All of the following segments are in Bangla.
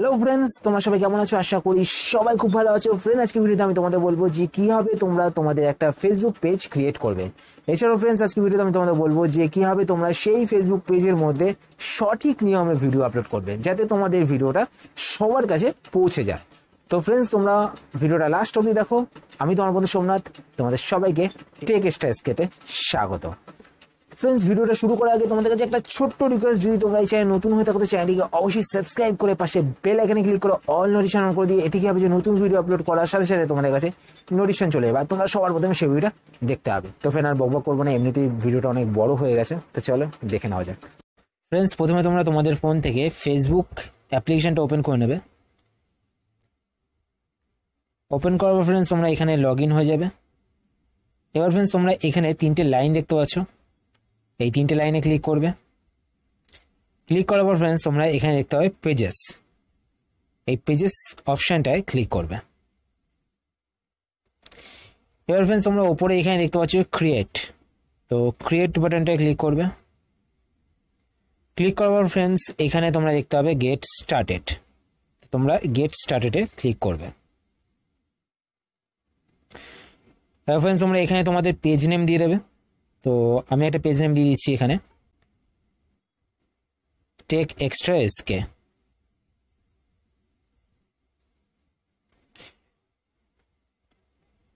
হ্যালো ফ্রেন্ডস তোমরা সবাই কেমন আছো আশা করি সবাই খুব ভালো আছো ফ্রেন্ড আজকে ভিডিওতে আমি তোমাদের বলবো যে কীভাবে তোমরা তোমাদের একটা ফেসবুক পেজ ক্রিয়েট করবে এছাড়াও ফ্রেন্ডস আজকে ভিডিওতে আমি তোমাদের বলবো যে কিভাবে তোমরা সেই ফেসবুক পেজের মধ্যে সঠিক নিয়মে ভিডিও আপলোড করবে যাতে তোমাদের ভিডিওটা সবার কাছে পৌঁছে যায় তো ফ্রেন্ডস তোমরা ভিডিওটা লাস্ট অবধি দেখো আমি তোমার বন্ধু সোমনাথ তোমাদের সবাইকে টেক স্টাইসকেতে স্বাগত ফ্রেন্ডস ভিডিওটা শুরু করার আগে তোমাদের কাছে একটা ছোট্ট রিকোয়েস্ট যদি তোমরা এই চ্যানেল নতুন হয়ে থাকো তো চ্যানেলটিকে অবশ্যই সাবস্ক্রাইব করে পাশে বেল আইকনে ক্লিক করে অল নোটিশন অন করে দিয়ে এটি কি হবে যে নতুন ভিডিও আপলোড করার সাথে সাথে তোমাদের কাছে নোটিশন চলে যাবে আর তোমরা সবার প্রথমে সেই ভিডিওটা দেখতে হবে তো ফ্রেন আর বকবক করবো না এমনিতেই ভিডিওটা অনেক বড় হয়ে গেছে তো চলো দেখে নেওয়া যাক ফ্রেন্ডস প্রথমে তোমরা তোমাদের ফোন থেকে ফেসবুক অ্যাপ্লিকেশানটা ওপেন করে নেবে ওপেন করার পর ফ্রেন্ডস তোমরা এখানে লগ ইন হয়ে যাবে এবার ফ্রেন্ডস তোমরা এখানে তিনটে লাইন দেখতে পাচ্ছ এই তিনটে লাইনে ক্লিক করবে ক্লিক করার পর ফ্রেন্ডস তোমরা এখানে দেখতে হবে পেজেস এই পেজেস অপশানটায় ক্লিক করবে এবার ফ্রেন্ডস তোমরা ওপরে এখানে দেখতে পাচ্ছ ক্রিয়েট তো ক্রিয়েট বাটনটায় ক্লিক করবে ক্লিক করার পর ফ্রেন্ডস এখানে তোমরা দেখতে হবে গেট স্টার্টেড তোমরা গেট স্টার্টেডে ক্লিক করবে ফ্রেন্ডস তোমরা এখানে তোমাদের পেজ নেম দিয়ে দেবে তো আমি একটা পেজ নেম দিয়ে দিচ্ছি এখানে টেক এক্সট্রা এসকে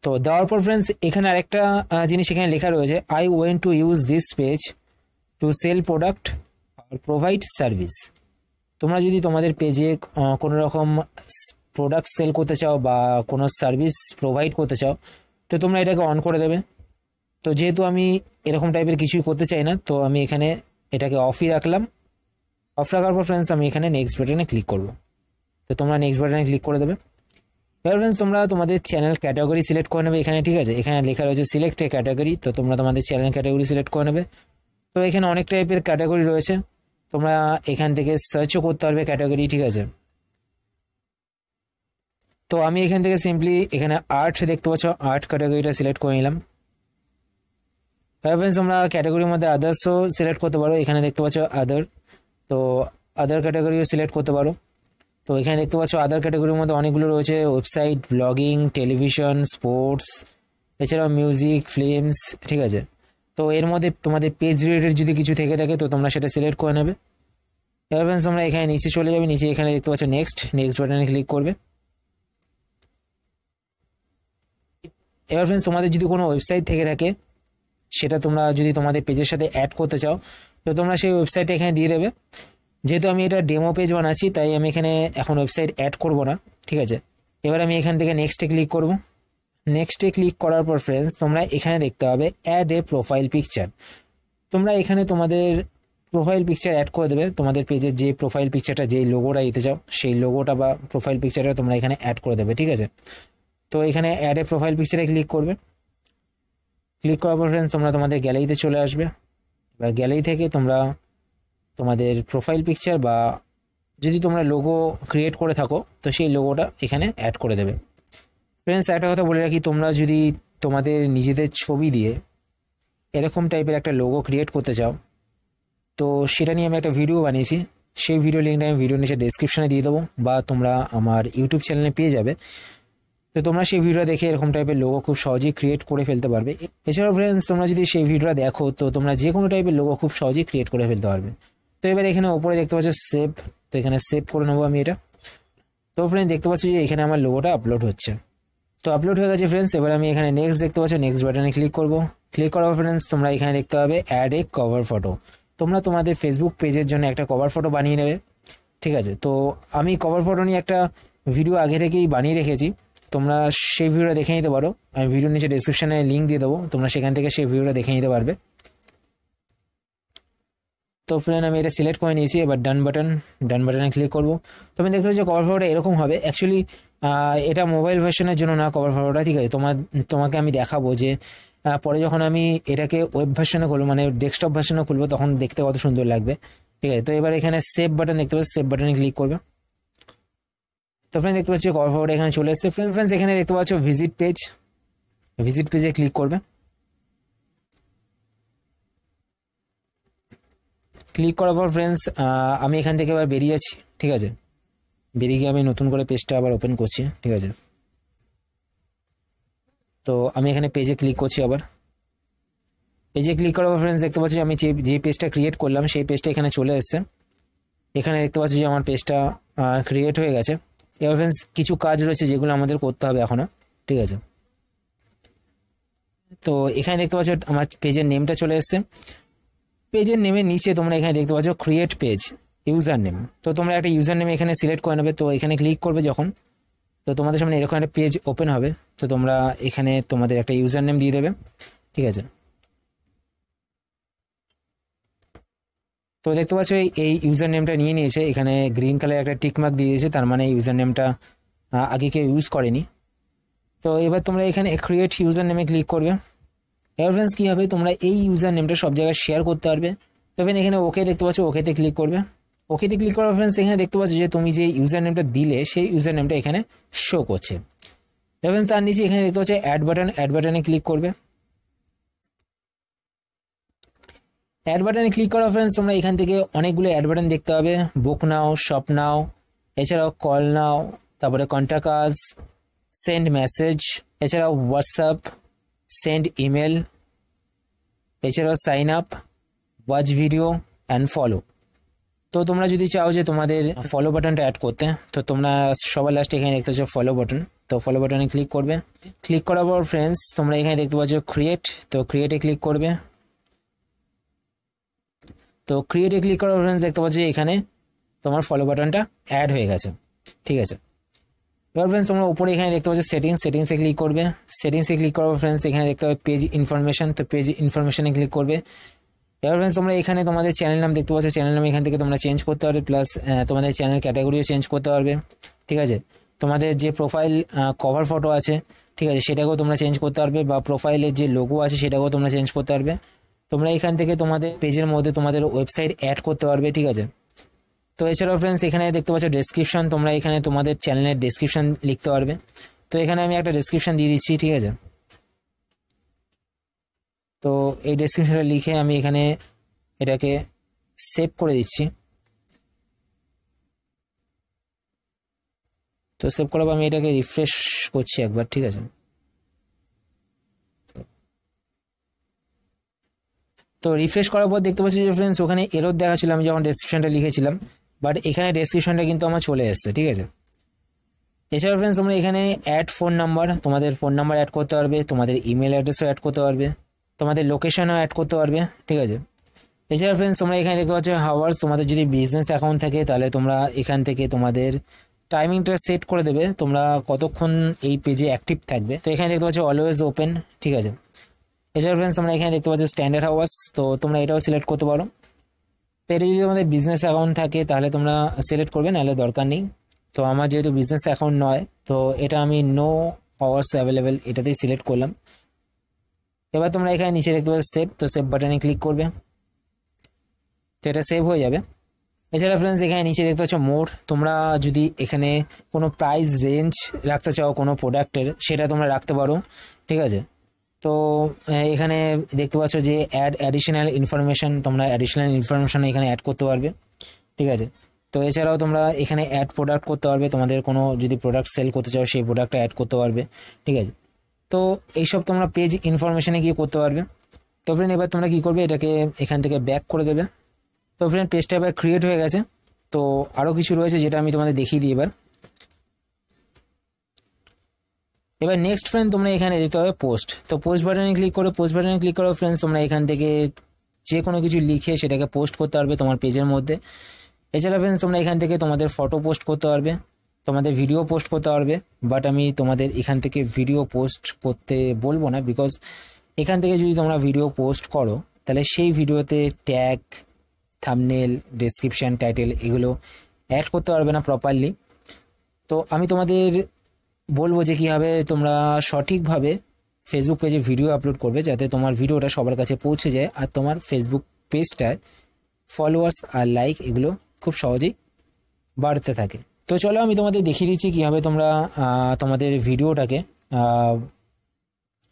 তো দেওয়ার পর ফ্রেন্ডস এখানে আরেকটা জিনিস এখানে লেখা রয়েছে I want to use this page to sell product আর প্রোভাইড সার্ভিস তোমরা যদি তোমাদের পেজে কোনো রকম প্রোডাক্ট সেল করতে চাও বা কোনো সার্ভিস প্রোভাইড করতে চাও তো তোমরা এটাকে অন করে দেবে তো যেহেতু আমি এরকম টাইপের কিছুই করতে চাই না তো আমি এখানে এটাকে অফই রাখলাম অফ রাখার পর ফ্রেন্ডস আমি এখানে নেক্সট বাটনে ক্লিক করব তো তোমরা নেক্সট বাটনে ক্লিক করে দেবে এবার ফ্রেন্ডস তোমরা তোমাদের চ্যানেল ক্যাটাগরি সিলেক্ট করে নেবে এখানে ঠিক আছে এখানে লেখা রয়েছে সিলেক্ট এ ক্যাটাগরি তো তোমরা তোমাদের চ্যানেল ক্যাটাগরি সিলেক্ট করে নেবে তো এখানে অনেক টাইপের ক্যাটাগরি রয়েছে তোমরা এখান থেকে সার্চও করতে পারবে ক্যাটাগরি ঠিক আছে তো আমি এখান থেকে সিম্পলি এখানে আর্ট দেখতে পাচ্ছ আর্ট ক্যাটাগরিটা সিলেক্ট করে নিলাম তারপর ফ্রেন্ডস তোমরা ক্যাটাগরির মধ্যে আদার্সও সিলেক্ট করতে পারো এখানে দেখতে পাচ্ছ আদার তো আদার ক্যাটাগরিও সিলেক্ট করতে পারো তো এখানে দেখতে পাচ্ছ আদার ক্যাটাগরির মধ্যে অনেকগুলো রয়েছে ওয়েবসাইট ব্লগিং টেলিভিশন স্পোর্টস এছাড়াও মিউজিক ফিল্মস ঠিক আছে তো এর মধ্যে তোমাদের পেজ রিলেটেড যদি কিছু থেকে থাকে তো তোমরা সেটা সিলেক্ট করে নেবে এবার ফ্রেন্ডস তোমরা এখানে নিচে চলে যাবে নিচে এখানে দেখতে পাচ্ছ নেক্সট নেক্সট বাটনে ক্লিক করবে এবার ফ্রেন্ডস তোমাদের যদি কোনো ওয়েবসাইট থেকে থাকে সেটা তোমরা যদি তোমাদের পেজের সাথে অ্যাড করতে চাও তো তোমরা সেই ওয়েবসাইটটা এখানে দিয়ে দেবে যেহেতু আমি এটা ডেমো পেজ বানাচ্ছি তাই আমি এখানে এখন ওয়েবসাইট অ্যাড করব না ঠিক আছে এবার আমি এখান থেকে নেক্সটে ক্লিক করব নেক্সটে ক্লিক করার পর ফ্রেন্ডস তোমরা এখানে দেখতে হবে অ্যাড এ প্রোফাইল পিকচার তোমরা এখানে তোমাদের প্রোফাইল পিকচার অ্যাড করে দেবে তোমাদের পেজে যে প্রোফাইল পিকচারটা যেই লোগোটা দিতে চাও সেই লোগোটা বা প্রোফাইল পিকচারটা তোমরা এখানে অ্যাড করে দেবে ঠিক আছে তো এখানে অ্যাড এ প্রোফাইল পিকচারে ক্লিক করবে ক্লিক করার পর ফ্রেন্ডস তোমরা তোমাদের গ্যালারিতে চলে আসবে এবার গ্যালারি থেকে তোমরা তোমাদের প্রোফাইল পিকচার বা যদি তোমরা লোগো ক্রিয়েট করে থাকো তো সেই লোগোটা এখানে অ্যাড করে দেবে ফ্রেন্ডস একটা কথা বলে রাখি তোমরা যদি তোমাদের নিজেদের ছবি দিয়ে এরকম টাইপের একটা লোগো ক্রিয়েট করতে চাও তো সেটা নিয়ে আমি একটা ভিডিও বানিয়েছি সেই ভিডিও লিঙ্কটা আমি ভিডিও নিচে ডেসক্রিপশানে দিয়ে দেবো বা তোমরা আমার ইউটিউব চ্যানেলে পেয়ে যাবে তো তোমরা সেই ভিডিওটা দেখে এরকম টাইপের লোগো খুব সহজেই ক্রিয়েট করে ফেলতে পারবে এছাড়াও ফ্রেন্ডস তোমরা যদি সেই ভিডিওটা দেখো তো তোমরা যে কোনো টাইপের লোগো খুব সহজেই ক্রিয়েট করে ফেলতে পারবে তো এবার এখানে ওপরে দেখতে পাচ্ছ সেভ তো এখানে সেভ করে নেবো আমি এটা তো ফ্রেন্ড দেখতে পাচ্ছ যে এখানে আমার লোগোটা আপলোড হচ্ছে তো আপলোড হয়ে গেছে ফ্রেন্ডস এবার আমি এখানে নেক্সট দেখতে পাচ্ছ নেক্সট বাটনে ক্লিক করবো ক্লিক করার ফ্রেন্ডস তোমরা এখানে দেখতে পাবে অ্যাড এ কভার ফটো তোমরা তোমাদের ফেসবুক পেজের জন্য একটা কভার ফটো বানিয়ে নেবে ঠিক আছে তো আমি কভার ফটো নিয়ে একটা ভিডিও আগে থেকেই বানিয়ে রেখেছি তোমরা সেই ভিডিওটা দেখে নিতে পারো আমি ভিডিওর নিচে ডিসক্রিপশানে লিঙ্ক দিয়ে দেবো তোমরা সেখান থেকে সেই ভিডিওটা দেখে নিতে পারবে তো ফ্রেন্ড আমি এটা সিলেক্ট করে নিয়েছি এবার ডান বাটন ডান বাটনে ক্লিক করবো তুমি দেখতে যে কভার ফটোটা এরকম হবে অ্যাকচুয়ালি এটা মোবাইল ভার্সনের জন্য না কভার ফটোটা ঠিক আছে তোমার তোমাকে আমি দেখাবো যে পরে যখন আমি এটাকে ওয়েব ভার্সনে খুলবো মানে ডেস্কটপ ভার্সনে খুলবো তখন দেখতে কত সুন্দর লাগবে ঠিক আছে তো এবার এখানে সেভ বাটন দেখতে পাচ্ছ সেভ বাটনে ক্লিক করবে তো ফ্রেন্ড দেখতে পাচ্ছি ফরওয়ার্ড এখানে চলে এসেছে ফ্রেন্ড ফ্রেন্ডস এখানে দেখতে পাচ্ছ ভিজিট পেজ ভিজিট পেজে ক্লিক করবে ক্লিক করার পর ফ্রেন্ডস আমি এখান থেকে এবার বেরিয়ে আছি ঠিক আছে বেরিয়ে গিয়ে আমি নতুন করে পেজটা আবার ওপেন করছি ঠিক আছে তো আমি এখানে পেজে ক্লিক করছি আবার পেজে ক্লিক করার পর ফ্রেন্ডস দেখতে পাচ্ছি আমি যে পেজটা ক্রিয়েট করলাম সেই পেজটা এখানে চলে এসছে এখানে দেখতে পাচ্ছি যে আমার পেজটা ক্রিয়েট হয়ে গেছে এবার ফ্রেন্ডস কিছু কাজ রয়েছে যেগুলো আমাদের করতে হবে এখনও ঠিক আছে তো এখানে দেখতে পাচ্ছ আমার পেজের নেমটা চলে এসছে পেজের নেমের নিচে তোমরা এখানে দেখতে পাচ্ছ ক্রিয়েট পেজ ইউজার নেম তো তোমরা একটা ইউজার নেম এখানে সিলেক্ট করে নেবে তো এখানে ক্লিক করবে যখন তো তোমাদের সামনে এরকম একটা পেজ ওপেন হবে তো তোমরা এখানে তোমাদের একটা ইউজার নেম দিয়ে দেবে ঠিক আছে তো দেখতে পাচ্ছ এই ইউজার নেমটা নিয়ে নিয়েছে এখানে গ্রিন কালার একটা টিকমার্ক দিয়ে দিয়েছে তার মানে ইউজার নেমটা আগে কেউ ইউজ করেনি তো এবার তোমরা এখানে ক্রিয়েট ইউজার নেমে ক্লিক করবে এবার কী হবে তোমরা এই ইউজার নেমটা সব জায়গায় শেয়ার করতে পারবে তবে এখানে ওকে দেখতে পাচ্ছ ওকেতে ক্লিক করবে ওকেতে ক্লিক করার ফ্রেন্ডস এখানে দেখতে পাচ্ছ যে তুমি যে ইউজার নেমটা দিলে সেই ইউজার নেমটা এখানে শো করছে এভারেন্স তার নিচে এখানে দেখতে পাচ্ছ অ্যাড বাটন অ্যাড বাটনে ক্লিক করবে অ্যাড বাটনে ক্লিক করা ফ্রেন্ডস তোমরা এখান থেকে অনেকগুলো অ্যাড বাটন দেখতে পাবে বুক নাও শপ নাও এছাড়াও কল নাও তারপরে কন্ট্যাক্ট আস সেন্ড মেসেজ এছাড়াও হোয়াটসঅ্যাপ সেন্ড ইমেল এছাড়াও sign up watch video and follow তো তোমরা যদি চাও যে তোমাদের ফলো বাটনটা অ্যাড করতে তো তোমরা সবার লাস্টে এখানে দেখতে পাচ্ছ ফলো বাটন তো ফলো বাটনে ক্লিক করবে ক্লিক করার পর ফ্রেন্ডস তোমরা এখানে দেখতে পাচ্ছ ক্রিয়েট তো ক্রিয়েটে ক্লিক করবে তো ক্রিয়েটে ক্লিক করার ফ্রেন্ডস দেখতে পাচ্ছি এখানে তোমার ফলো বাটনটা অ্যাড হয়ে গেছে ঠিক আছে এবার ফ্রেন্ডস তোমরা উপরে এখানে দেখতে পাচ্ছ সেটিংস সেটিংসে ক্লিক করবে সেটিংসে ক্লিক করার ফ্রেন্ডস এখানে দেখতে পাবে পেজ ইনফরমেশন তো পেজ ইনফরমেশনে ক্লিক করবে এবার ফ্রেন্ডস তোমরা এখানে তোমাদের চ্যানেল নাম দেখতে পাচ্ছ চ্যানেল নাম এখান থেকে তোমরা চেঞ্জ করতে পারবে প্লাস তোমাদের চ্যানেল ক্যাটাগরিও চেঞ্জ করতে পারবে ঠিক আছে তোমাদের যে প্রোফাইল কভার ফটো আছে ঠিক আছে সেটাকেও তোমরা চেঞ্জ করতে পারবে বা প্রোফাইলের যে লোগো আছে সেটাকেও তোমরা চেঞ্জ করতে পারবে তোমরা এখান থেকে তোমাদের পেজের মধ্যে তোমাদের ওয়েবসাইট অ্যাড করতে পারবে ঠিক আছে তো এছাড়াও ফ্রেন্ডস এখানে দেখতে পাচ্ছ ডেসক্রিপশন তোমরা এখানে তোমাদের চ্যানেলের ডেসক্রিপশন লিখতে পারবে তো এখানে আমি একটা ডেসক্রিপশন দিয়ে দিচ্ছি ঠিক আছে তো এই ডেসক্রিপশনটা লিখে আমি এখানে এটাকে সেভ করে দিচ্ছি তো সেভ করার পর আমি এটাকে রিফ্রেশ করছি একবার ঠিক আছে তো রিফ্রেশ করার পর দেখতে পাচ্ছি যে ফ্রেন্ডস ওখানে এরোর দেখা ছিল আমি যখন ডেসক্রিপশনটা লিখেছিলাম বাট এখানে ডেসক্রিপশনটা কিন্তু আমার চলে এসছে ঠিক আছে এছাড়া ফ্রেন্ডস তোমরা এখানে অ্যাড ফোন নাম্বার তোমাদের ফোন নাম্বার অ্যাড করতে পারবে তোমাদের ইমেল অ্যাড্রেসও অ্যাড করতে পারবে তোমাদের লোকেশনও অ্যাড করতে পারবে ঠিক আছে এছাড়া ফ্রেন্ডস তোমরা এখানে দেখতে পাচ্ছ হাওয়ার্স তোমাদের যদি বিজনেস অ্যাকাউন্ট থাকে তাহলে তোমরা এখান থেকে তোমাদের টাইমিংটা সেট করে দেবে তোমরা কতক্ষণ এই পেজে অ্যাক্টিভ থাকবে তো এখানে দেখতে পাচ্ছ অলওয়েজ ওপেন ঠিক আছে এছাড়া ফ্রেন্ডস তোমরা এখানে দেখতে পাচ্ছ স্ট্যান্ডার্ড হাওয়ার্স তো তোমরা এটাও সিলেক্ট করতে পারো তো এটা যদি তোমাদের বিজনেস অ্যাকাউন্ট থাকে তাহলে তোমরা সিলেক্ট করবে নাহলে দরকার নেই তো আমার যেহেতু বিজনেস অ্যাকাউন্ট নয় তো এটা আমি নো আওয়ার্স অ্যাভেলেবেল এটাতেই সিলেক্ট করলাম এবার তোমরা এখানে নিচে দেখতে পাচ্ছ সেভ তো সেভ বাটনে ক্লিক করবে তো এটা সেভ হয়ে যাবে এছাড়া ফ্রেন্ডস এখানে নিচে দেখতে পাচ্ছ মোর তোমরা যদি এখানে কোনো প্রাইস রেঞ্জ রাখতে চাও কোনো প্রোডাক্টের সেটা তোমরা রাখতে পারো ঠিক আছে তো এখানে দেখতে পাচ্ছ যে অ্যাড অ্যাডিশনাল ইনফরমেশান তোমরা অ্যাডিশনাল ইনফরমেশান এখানে অ্যাড করতে পারবে ঠিক আছে তো এছাড়াও তোমরা এখানে অ্যাড প্রোডাক্ট করতে পারবে তোমাদের কোনো যদি প্রোডাক্ট সেল করতে চাও সেই প্রোডাক্টটা অ্যাড করতে পারবে ঠিক আছে তো এইসব তোমরা পেজ ইনফরমেশানে গিয়ে করতে পারবে তো ফ্রেন্ড এবার তোমরা কী করবে এটাকে এখান থেকে ব্যাক করে দেবে তো ফ্রেন্ড পেজটা এবার ক্রিয়েট হয়ে গেছে তো আরও কিছু রয়েছে যেটা আমি তোমাদের দেখিয়ে দিই এবার এবার নেক্সট ফ্রেন্ড তোমরা এখানে দিতে হবে পোস্ট তো পোস্ট বাটনে ক্লিক করে পোস্ট বাটনে ক্লিক করো ফ্রেন্ডস তোমরা এখান থেকে যে কোনো কিছু লিখে সেটাকে পোস্ট করতে পারবে তোমার পেজের মধ্যে এছাড়া ফ্রেন্ডস তোমরা এখান থেকে তোমাদের ফটো পোস্ট করতে পারবে তোমাদের ভিডিও পোস্ট করতে পারবে বাট আমি তোমাদের এখান থেকে ভিডিও পোস্ট করতে বলবো না বিকজ এখান থেকে যদি তোমরা ভিডিও পোস্ট করো তাহলে সেই ভিডিওতে ট্যাগ থামনেল ডেসক্রিপশান টাইটেল এগুলো অ্যাড করতে পারবে না প্রপারলি তো আমি তোমাদের বলবো যে কীভাবে তোমরা সঠিকভাবে ফেসবুক পেজে ভিডিও আপলোড করবে যাতে তোমার ভিডিওটা সবার কাছে পৌঁছে যায় আর তোমার ফেসবুক পেজটায় ফলোয়ার্স আর লাইক এগুলো খুব সহজেই বাড়তে থাকে তো চলো আমি তোমাদের দেখিয়ে দিচ্ছি কীভাবে তোমরা তোমাদের ভিডিওটাকে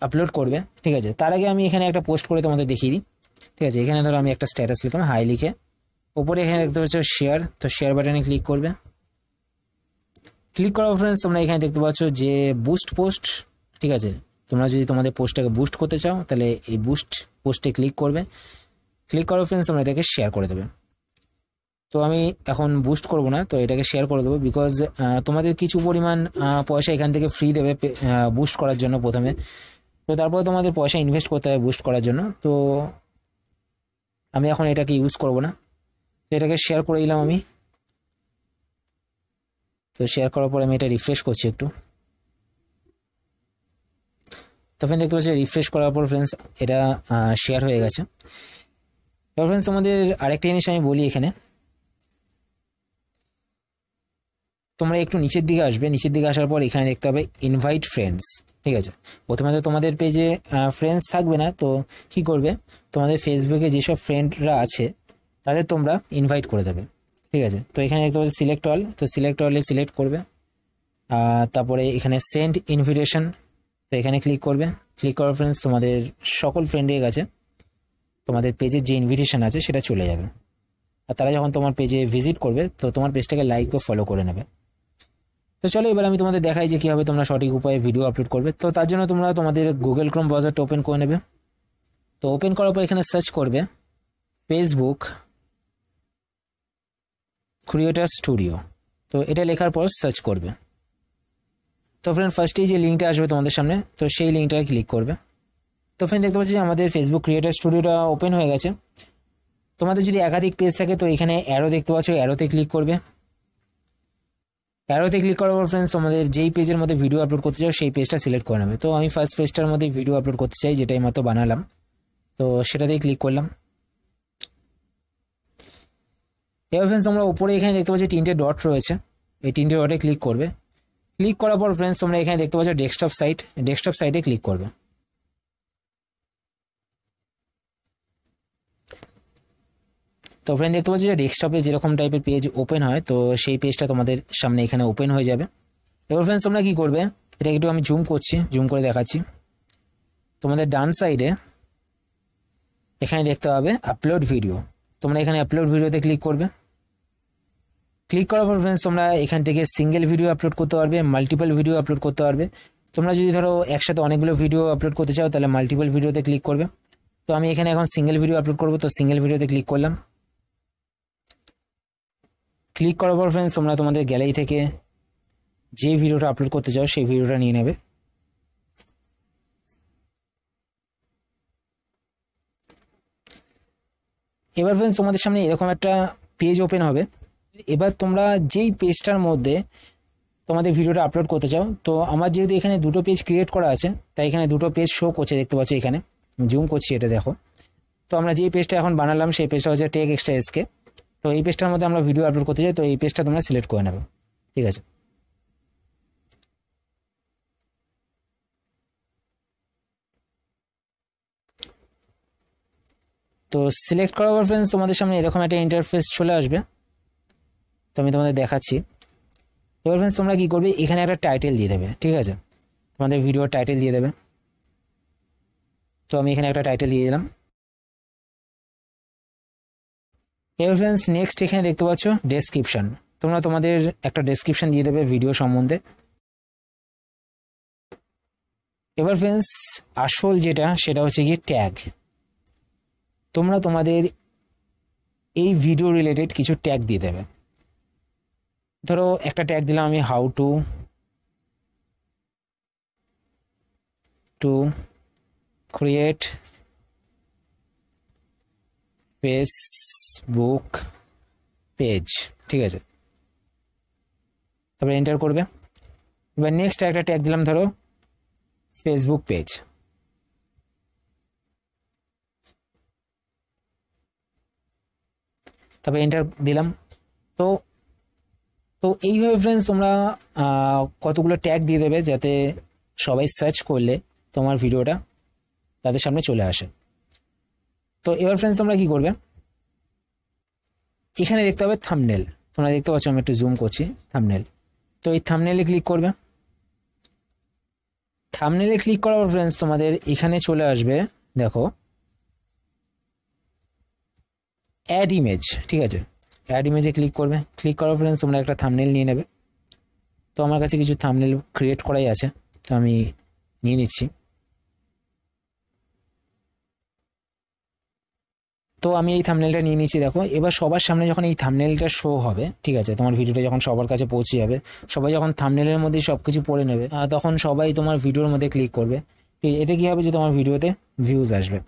আপলোড করবে ঠিক আছে তার আগে আমি এখানে একটা পোস্ট করে তোমাদের দেখিয়ে দিই ঠিক আছে এখানে ধরো আমি একটা স্ট্যাটাস লিখলাম হাই লিখে ওপরে এখানে দেখতে পাচ্ছ শেয়ার তো শেয়ার বাটনে ক্লিক করবে ক্লিক করার ফ্রেন্ডস তোমরা এখানে দেখতে পাচ্ছ যে বুস্ট পোস্ট ঠিক আছে তোমরা যদি তোমাদের পোস্টটাকে বুস্ট করতে চাও তাহলে এই বুস্ট পোস্টে ক্লিক করবে ক্লিক করার ফ্রেন্ডস তোমরা এটাকে শেয়ার করে দেবে তো আমি এখন বুস্ট করব না তো এটাকে শেয়ার করে দেবো বিকজ তোমাদের কিছু পরিমাণ পয়সা এখান থেকে ফ্রি দেবে বুস্ট করার জন্য প্রথমে তো তারপরে তোমাদের পয়সা ইনভেস্ট করতে হবে বুস্ট করার জন্য তো আমি এখন এটাকে ইউজ করব না তো এটাকে শেয়ার করে দিলাম আমি তো শেয়ার করার পরে আমি এটা রিফ্রেশ করছি একটু তো দেখতে পাচ্ছি রিফ্রেশ করার পর ফ্রেন্ডস এটা শেয়ার হয়ে গেছে তো ফ্রেন্ডস তোমাদের আরেকটা জিনিস আমি বলি এখানে তোমরা একটু নিচের দিকে আসবে নিচের দিকে আসার পর এখানে দেখতে হবে ইনভাইট ফ্রেন্ডস ঠিক আছে প্রথমে তো তোমাদের পেজে ফ্রেন্ডস থাকবে না তো কি করবে তোমাদের ফেসবুকে যেসব ফ্রেন্ডরা আছে তাদের তোমরা ইনভাইট করে দেবে ঠিক আছে তো এখানে দেখতে পাচ্ছি সিলেক্ট অল তো সিলেক্ট অলে সিলেক্ট করবে তারপরে এখানে সেন্ড ইনভিটেশন তো এখানে ক্লিক করবে ক্লিক করার ফ্রেন্ডস তোমাদের সকল ফ্রেন্ডের কাছে তোমাদের পেজে যে ইনভিটেশন আছে সেটা চলে যাবে আর তারা যখন তোমার পেজে ভিজিট করবে তো তোমার পেজটাকে লাইক বা ফলো করে নেবে তো চলো এবার আমি তোমাদের দেখাই যে কীভাবে তোমরা সঠিক উপায়ে ভিডিও আপলোড করবে তো তার জন্য তোমরা তোমাদের গুগল ক্রোম ব্রাউজারটা ওপেন করে নেবে তো ওপেন করার পর এখানে সার্চ করবে ফেসবুক ক্রিয়েটার স্টুডিও তো এটা লেখার পর সার্চ করবে তো ফ্রেন্ড ফার্স্টেই যে লিঙ্কটা আসবে তোমাদের সামনে তো সেই লিঙ্কটা ক্লিক করবে তো ফ্রেন্ড দেখতে পাচ্ছি যে আমাদের ফেসবুক ক্রিয়েটার স্টুডিওটা ওপেন হয়ে গেছে তোমাদের যদি একাধিক পেজ থাকে তো এখানে অ্যারো দেখতে পাচ্ছ অ্যারোতে ক্লিক করবে অ্যারোতে ক্লিক করার পর ফ্রেন্ডস তোমাদের যেই পেজের মধ্যে ভিডিও আপলোড করতে চাও সেই পেজটা সিলেক্ট করে নেবে তো আমি ফার্স্ট পেজটার মধ্যে ভিডিও আপলোড করতে চাই যেটাই মতো বানালাম তো সেটাতেই ক্লিক করলাম এবার ফ্রেন্ডস তোমরা উপরে এখানে দেখতে পাচ্ছ তিনটে ডট রয়েছে এই তিনটে ডটে ক্লিক করবে ক্লিক করার পর ফ্রেন্ডস তোমরা এখানে দেখতে পাচ্ছ ডেস্কটপ সাইট ডেস্কটপ সাইটে ক্লিক করবে তো ফ্রেন্ড দেখতে পাচ্ছি যে ডেস্কটপে যেরকম টাইপের পেজ ওপেন হয় তো সেই পেজটা তোমাদের সামনে এখানে ওপেন হয়ে যাবে এবার ফ্রেন্ডস তোমরা কী করবে এটা একটু আমি জুম করছি জুম করে দেখাচ্ছি তোমাদের ডান সাইডে এখানে দেখতে পাবে আপলোড ভিডিও তোমরা এখানে আপলোড ভিডিওতে ক্লিক করবে ক্লিক করার পর ফ্রেন্ডস তোমরা এখান থেকে সিঙ্গেল ভিডিও আপলোড করতে পারবে মাল্টিপল ভিডিও আপলোড করতে পারবে তোমরা যদি ধরো একসাথে অনেকগুলো ভিডিও আপলোড করতে চাও তাহলে মাল্টিপল ভিডিওতে ক্লিক করবে তো আমি এখানে এখন সিঙ্গেল ভিডিও আপলোড করব তো সিঙ্গেল ভিডিওতে ক্লিক করলাম ক্লিক করার পর ফ্রেন্ডস তোমরা তোমাদের গ্যালারি থেকে যে ভিডিওটা আপলোড করতে চাও সেই ভিডিওটা নিয়ে নেবে এবার ফ্রেন্ডস তোমাদের সামনে এরকম একটা পেজ ওপেন হবে এবার তোমরা যেই পেজটার মধ্যে তোমাদের ভিডিওটা আপলোড করতে চাও তো আমার যেহেতু এখানে দুটো পেজ ক্রিয়েট করা আছে তাই এখানে দুটো পেজ শো করছে দেখতে পাচ্ছ এখানে জুম করছি এটা দেখো তো আমরা যেই পেজটা এখন বানালাম সেই পেজটা হচ্ছে টেক এক্সট্রা এসকে তো এই পেজটার মধ্যে আমরা ভিডিও আপলোড করতে চাই তো এই পেজটা তোমরা সিলেক্ট করে নেবে ঠিক আছে তো সিলেক্ট করার পর ফ্রেন্ডস তোমাদের সামনে এরকম একটা ইন্টারফেস চলে আসবে তো আমি তোমাদের দেখাচ্ছি এবার ফ্রেন্ডস তোমরা কী করবে এখানে একটা টাইটেল দিয়ে দেবে ঠিক আছে তোমাদের ভিডিওর টাইটেল দিয়ে দেবে তো আমি এখানে একটা টাইটেল দিয়ে দিলাম এবার ফ্রেন্ডস নেক্সট এখানে দেখতে পাচ্ছ ডেসক্রিপশান তোমরা তোমাদের একটা ডেসক্রিপশান দিয়ে দেবে ভিডিও সম্বন্ধে এবার ফ্রেন্ডস আসল যেটা সেটা হচ্ছে গিয়ে ট্যাগ তোমরা তোমাদের এই ভিডিও রিলেটেড কিছু ট্যাগ দিয়ে দেবে ধরো একটা ট্যাগ দিলাম আমি how to to create Facebook page ঠিক আছে তারপরে এন্টার করবে এবার নেক্সট একটা ট্যাগ দিলাম ধরো ফেসবুক পেজ তারপর এন্টার দিলাম তো তো এইভাবে ফ্রেন্ডস তোমরা কতগুলো ট্যাগ দিয়ে দেবে যাতে সবাই সার্চ করলে তোমার ভিডিওটা তাদের সামনে চলে আসে তো এবার ফ্রেন্ডস তোমরা কি করবে এখানে দেখতে হবে থামনেল তোমরা দেখতে পাচ্ছ আমি একটু জুম করছি থামনেল তো এই থামনেলে ক্লিক করবে থামনেলে ক্লিক করার ফ্রেন্ডস তোমাদের এখানে চলে আসবে দেখো অ্যাড ইমেজ ঠিক আছে অ্যাড ইমেজে ক্লিক করবে ক্লিক করার পরে তোমরা একটা থামনেল নিয়ে নেবে তো আমার কাছে কিছু থামনেল ক্রিয়েট করাই আছে তো আমি নিয়ে নিচ্ছি তো আমি এই থামনেলটা নিয়ে নিচ্ছি দেখো এবার সবার সামনে যখন এই থামনেলটা শো হবে ঠিক আছে তোমার ভিডিওটা যখন সবার কাছে পৌঁছে যাবে সবাই যখন থামনেলের মধ্যে সব কিছু পড়ে নেবে তখন সবাই তোমার ভিডিওর মধ্যে ক্লিক করবে এতে কী হবে যে তোমার ভিডিওতে ভিউজ আসবে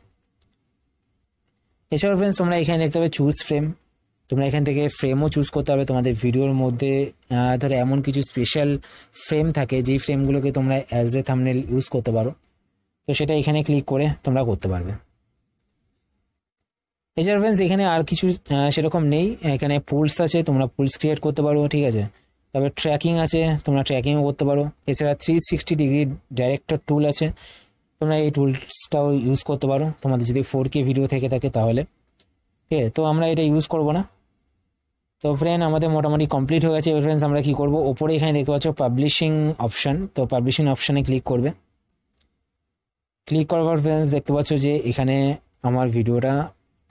এছাড়াও ফ্রেন্ডস তোমরা এখানে দেখতে পাবে চুজ ফ্রেম তোমরা এখান থেকে ফ্রেমও চুজ করতে হবে তোমাদের ভিডিওর মধ্যে ধরো এমন কিছু স্পেশাল ফ্রেম থাকে যেই ফ্রেমগুলোকে তোমরা অ্যাজ এ থামনেল ইউজ করতে পারো তো সেটা এখানে ক্লিক করে তোমরা করতে পারবে এছাড়া ফ্রেন্ডস এখানে আর কিছু সেরকম নেই এখানে পুলস আছে তোমরা পুলস ক্রিয়েট করতে পারো ঠিক আছে তারপর ট্র্যাকিং আছে তোমরা ট্র্যাকিংও করতে পারো এছাড়া three sixty degree director tool আছে তোমরা এই টুলসটাও ইউজ করতে পারো তোমাদের যদি ফোর কে ভিডিও থেকে থাকে তাহলে ঠিক আছে তো আমরা এটা ইউজ করব না তো ফ্রেন্ড আমাদের মোটামুটি কমপ্লিট হয়ে গেছে ফ্রেন্ডস আমরা কী করবো ওপরে এখানে দেখতে পাচ্ছ পাবলিশিং অপশান তো পাবলিশিং অপশানে ক্লিক করবে ক্লিক করার পর ফ্রেন্ডস দেখতে পাচ্ছ যে এখানে আমার ভিডিওটা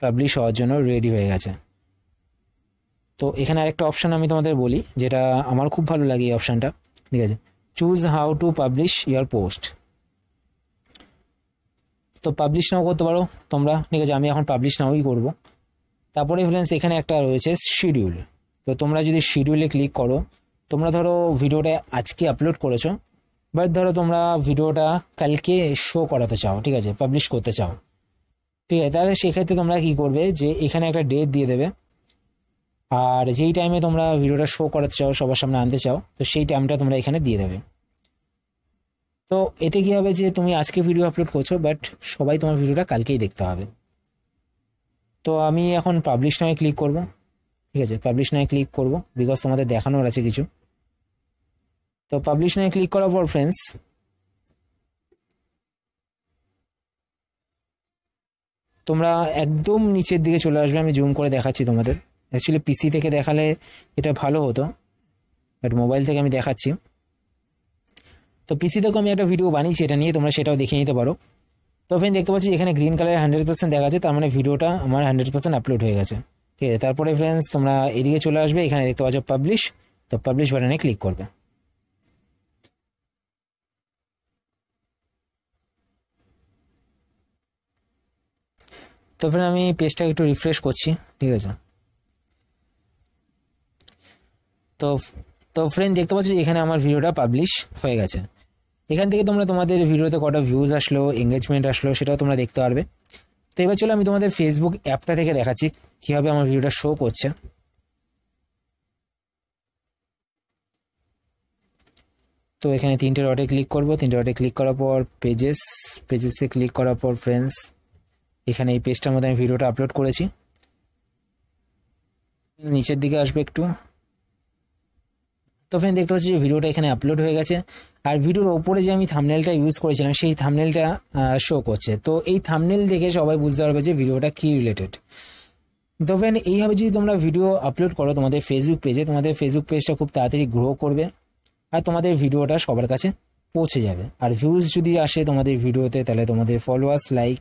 পাবলিশ হওয়ার জন্য রেডি হয়ে গেছে তো এখানে আরেকটা অপশান আমি তোমাদের বলি যেটা আমার খুব ভালো লাগে এই অপশানটা ঠিক আছে choose how to publish your post তো পাবলিশ নাও করতে পারো তোমরা ঠিক আছে আমি এখন পাবলিশ নাওই করব তারপরে ফ্রেন্ডস এখানে একটা রয়েছে শিডিউল তো তোমরা যদি শিডিউলে ক্লিক করো তোমরা ধরো ভিডিওটা আজকে আপলোড করেছো বাট ধরো তোমরা ভিডিওটা কালকে শো করাতে চাও ঠিক আছে পাবলিশ করতে চাও ঠিক আছে তাহলে সেক্ষেত্রে তোমরা কি করবে যে এখানে একটা ডেট দিয়ে দেবে আর যেই টাইমে তোমরা ভিডিওটা শো করাতে চাও সবার সামনে আনতে চাও তো সেই টাইমটা তোমরা এখানে দিয়ে দেবে তো এতে কী হবে যে তুমি আজকে ভিডিও আপলোড করছো বাট সবাই তোমার ভিডিওটা কালকেই দেখতে হবে তো আমি এখন পাবলিশ নয় ক্লিক করব ঠিক আছে পাবলিশ নয় ক্লিক করব বিকজ তোমাদের দেখানোর আছে কিছু তো পাবলিশ নয় ক্লিক করার পর ফ্রেন্ডস তোমরা একদম নিচের দিকে চলে আসবে আমি জুম করে দেখাচ্ছি তোমাদের অ্যাকচুয়ালি পিসি থেকে দেখালে এটা ভালো হতো বাট মোবাইল থেকে আমি দেখাচ্ছি তো পিসি দেখো আমি একটা ভিডিও বানিয়েছি এটা নিয়ে তোমরা সেটাও দেখে নিতে পারো তো ফ্রেন্ড দেখতে পাচ্ছি এখানে গ্রিন কালার হান্ড্রেড পার্সেন্ট দেখা যাচ্ছে তার মানে ভিডিওটা আমার হান্ড্রেড পার্সেন্ট আপলোড হয়ে গেছে ঠিক আছে তারপরে ফ্রেন্ডস তোমরা এদিকে চলে আসবে এখানে দেখতে পাচ্ছ পাবলিশ তো পাবলিশ বাটনে ক্লিক করবে তো ফ্রেন্ড আমি পেজটা একটু রিফ্রেশ করছি ঠিক আছে তো তো ফ্রেন্ড দেখতে পাচ্ছি এখানে আমার ভিডিওটা পাবলিশ হয়ে গেছে এখান থেকে তোমরা তোমাদের ভিডিওতে কটা ভিউজ আসলো এঙ্গেজমেন্ট আসলো সেটাও তোমরা দেখতে পারবে তো এবার চলো আমি তোমাদের ফেসবুক অ্যাপটা থেকে দেখাচ্ছি কীভাবে আমার ভিডিওটা শো করছে তো এখানে তিনটে রটে ক্লিক করব তিনটে রটে ক্লিক করার পর পেজেস পেজেসে ক্লিক করার পর ফ্রেন্ডস এখানে এই পেজটার মধ্যে আমি ভিডিওটা আপলোড করেছি নিচের দিকে আসবে একটু তো ফ্রেন্ড দেখতে পাচ্ছি যে ভিডিওটা এখানে আপলোড হয়ে গেছে আর ভিডিওর ওপরে যে আমি থামনেলটা ইউজ করেছিলাম সেই থামনেলটা শো করছে তো এই থামনেল দেখে সবাই বুঝতে পারবে যে ভিডিওটা কী রিলেটেড তো ফ্রেন্ড এইভাবে যদি তোমরা ভিডিও আপলোড করো তোমাদের ফেসবুক পেজে তোমাদের ফেসবুক পেজটা খুব তাড়াতাড়ি গ্রো করবে আর তোমাদের ভিডিওটা সবার কাছে পৌঁছে যাবে আর ভিউজ যদি আসে তোমাদের ভিডিওতে তাহলে তোমাদের ফলোয়ার্স লাইক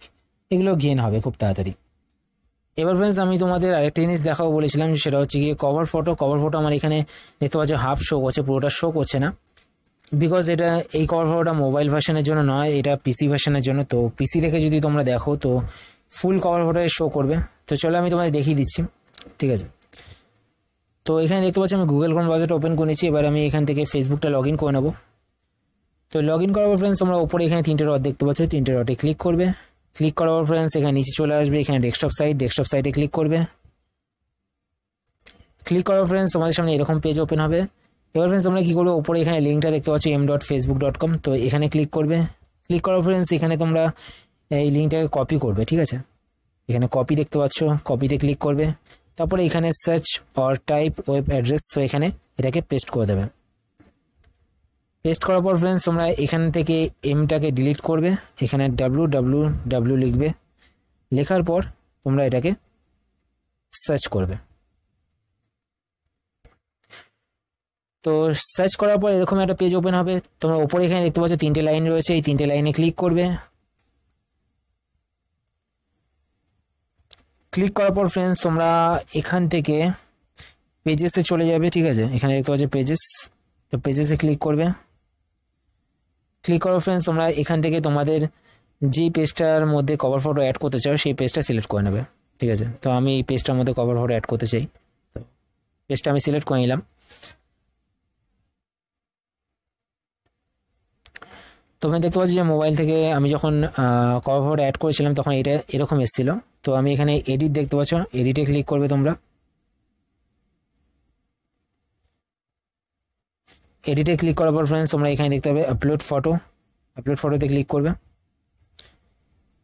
এগুলো গেন হবে খুব তাড়াতাড়ি এবার ফ্রেন্ডস আমি তোমাদের আরেকটা জিনিস দেখাও বলেছিলাম সেটা হচ্ছে গিয়ে কভার ফটো কভার ফটো আমার এখানে দেখতে পাচ্ছ হাফ শো করছে পুরোটা শো করছে না বিকজ এটা এই কভার ফটোটা মোবাইল ভার্সনের জন্য নয় এটা পিসি ভার্সনের জন্য তো পিসি দেখে যদি তোমরা দেখো তো ফুল কভার ফটোটা শো করবে তো চলো আমি তোমাদের দেখিয়ে দিচ্ছি ঠিক আছে তো এখানে দেখতে পাচ্ছি আমি গুগল ক্রোম ব্রাউজারটা ওপেন করেছি এবার আমি এখান থেকে ফেসবুকটা লগ ইন করে নেবো তো লগ ইন করার পর ফ্রেন্ডস তোমরা ওপরে এখানে তিনটে রড দেখতে পাচ্ছ তিনটে রডে ক্লিক করবে ক্লিক করার পর ফ্রেন্ডস এখানে নিচে চলে আসবে এখানে ডেস্কটপ সাইট ডেস্কটপ সাইটে ক্লিক করবে ক্লিক করার ফ্রেন্ডস তোমাদের সামনে এরকম পেজ ওপেন হবে এবার ফ্রেন্ডস তোমরা কী করবে ওপরে এখানে লিঙ্কটা দেখতে পাচ্ছ M dot Facebook dot com তো এখানে ক্লিক করবে ক্লিক করার ফ্রেন্ডস এখানে তোমরা এই লিঙ্কটাকে কপি করবে ঠিক আছে এখানে কপি দেখতে পাচ্ছ কপিতে ক্লিক করবে তারপরে এখানে search or type web address তো এখানে এটাকে পেস্ট করে দেবে পেস্ট করার পর ফ্রেন্ডস তোমরা এখান থেকে এমটাকে ডিলিট করবে এখানে ডাব্লু ডাব্লু ডাব্লু লিখবে লেখার পর তোমরা এটাকে সার্চ করবে তো সার্চ করার পর এরকম একটা পেজ ওপেন হবে তোমরা ওপরে এখানে দেখতে পাচ্ছ তিনটে লাইন রয়েছে এই তিনটে লাইনে ক্লিক করবে ক্লিক করার পর ফ্রেন্ডস তোমরা এখান থেকে পেজেসে চলে যাবে ঠিক আছে এখানে দেখতে পাচ্ছ পেজেস তো পেজেসে ক্লিক করবে ক্লিক করো ফ্রেন্ডস তোমরা এখান থেকে তোমাদের যে পেজটার মধ্যে কভার ফটো অ্যাড করতে চাও সেই পেজটা সিলেক্ট করে নেবে ঠিক আছে তো আমি এই পেজটার মধ্যে কভার ফটো অ্যাড করতে চাই তো পেজটা আমি সিলেক্ট করে নিলাম তোমরা দেখতে পাচ্ছ যে মোবাইল থেকে আমি যখন কভার ফটো অ্যাড করেছিলাম তখন এটা এরকম এসেছিলো তো আমি এখানে এডিট দেখতে পাচ্ছ এডিটে ক্লিক করবে তোমরা এডিটে ক্লিক করার পর ফ্রেন্ডস তোমরা এখানে দেখতে পাবে আপলোড ফটো আপলোড ফটোতে ক্লিক করবে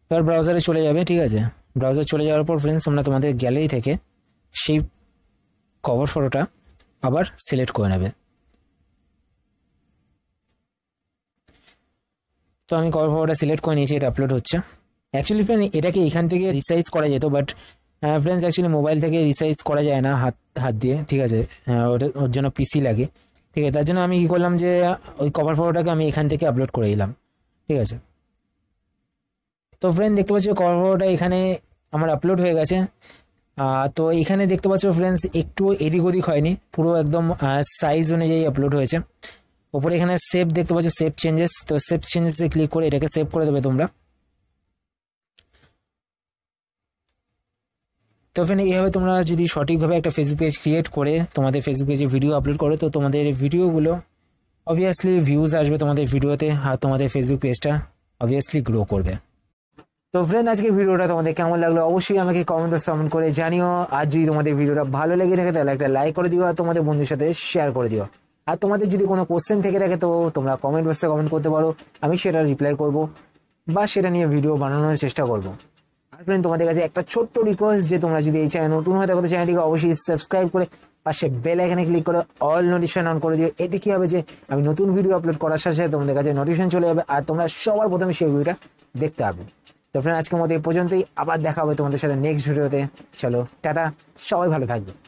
এবার ব্রাউজারে চলে যাবে ঠিক আছে ব্রাউজার চলে যাওয়ার পর ফ্রেন্ডস তোমরা তোমাদের গ্যালারি থেকে সেই কভার ফটোটা আবার সিলেক্ট করে নেবে তো আমি কভার ফটোটা সিলেক্ট করে নিয়েছি এটা আপলোড হচ্ছে অ্যাকচুয়ালি ফ্রেন্ড এটাকে এখান থেকে রিসাইজ করা যেত বাট ফ্রেন্ডস অ্যাকচুয়ালি মোবাইল থেকে রিসাইজ করা যায় না হাত হাত দিয়ে ঠিক আছে ওটা ওর জন্য পিসি লাগে ঠিক আছে তার জন্য আমি কী করলাম যে ওই কভার ফটোটাকে আমি এখান থেকে আপলোড করে দিলাম ঠিক আছে তো ফ্রেন্ড দেখতে পাচ্ছ কভার ফটোটা এখানে আমার আপলোড হয়ে গেছে তো এখানে দেখতে পাচ্ছ ফ্রেন্ডস একটু এদিক ওদিক হয়নি পুরো একদম সাইজ অনুযায়ী আপলোড হয়েছে ওপরে এখানে সেভ দেখতে পাচ্ছ সেভ চেঞ্জেস তো সেভ চেঞ্জেসে ক্লিক করে এটাকে সেভ করে দেবে তোমরা তো ফ্রেন্ড এইভাবে তোমরা যদি সঠিকভাবে একটা ফেসবুক পেজ ক্রিয়েট করে তোমাদের ফেসবুক পেজে ভিডিও আপলোড করো তো তোমাদের ভিডিওগুলো অবভিয়াসলি ভিউজ আসবে তোমাদের ভিডিওতে আর তোমাদের ফেসবুক পেজটা অবভিয়াসলি গ্রো করবে তো ফ্রেন্ড আজকে ভিডিওটা তোমাদের কেমন লাগলো অবশ্যই আমাকে কমেন্ট ও কমেন্ট করে জানিও আর যদি তোমাদের ভিডিওটা ভালো লেগে থাকে তাহলে একটা লাইক করে দিও আর তোমাদের বন্ধুর সাথে শেয়ার করে দিও আর তোমাদের যদি কোনো কোশ্চেন থেকে থাকে তো তোমরা কমেন্ট বক্সে কমেন্ট করতে পারো আমি সেটা রিপ্লাই করব বা সেটা নিয়ে ভিডিও বানানোর চেষ্টা করবো আর ফ্রেন্ড তোমাদের কাছে একটা ছোট্ট রিকোয়েস্ট যে তোমরা যদি এই চ্যানেল নতুন হয়ে থাকো চ্যানেলটিকে অবশ্যই সাবস্ক্রাইব করে পাশে বেল এখানে ক্লিক করে অল নোটিফিকেশন অন করে দিও এতে কী হবে যে আমি নতুন ভিডিও আপলোড করার সাথে সাথে তোমাদের কাছে নোটিফিকেশন চলে যাবে আর তোমরা সবার প্রথমে সেই ভিডিওটা দেখতে পাবে তো ফ্রেন্ড আজকের মতো এই পর্যন্তই আবার দেখা হবে তোমাদের সাথে নেক্সট ভিডিওতে চলো টাটা সবাই ভালো থাকবে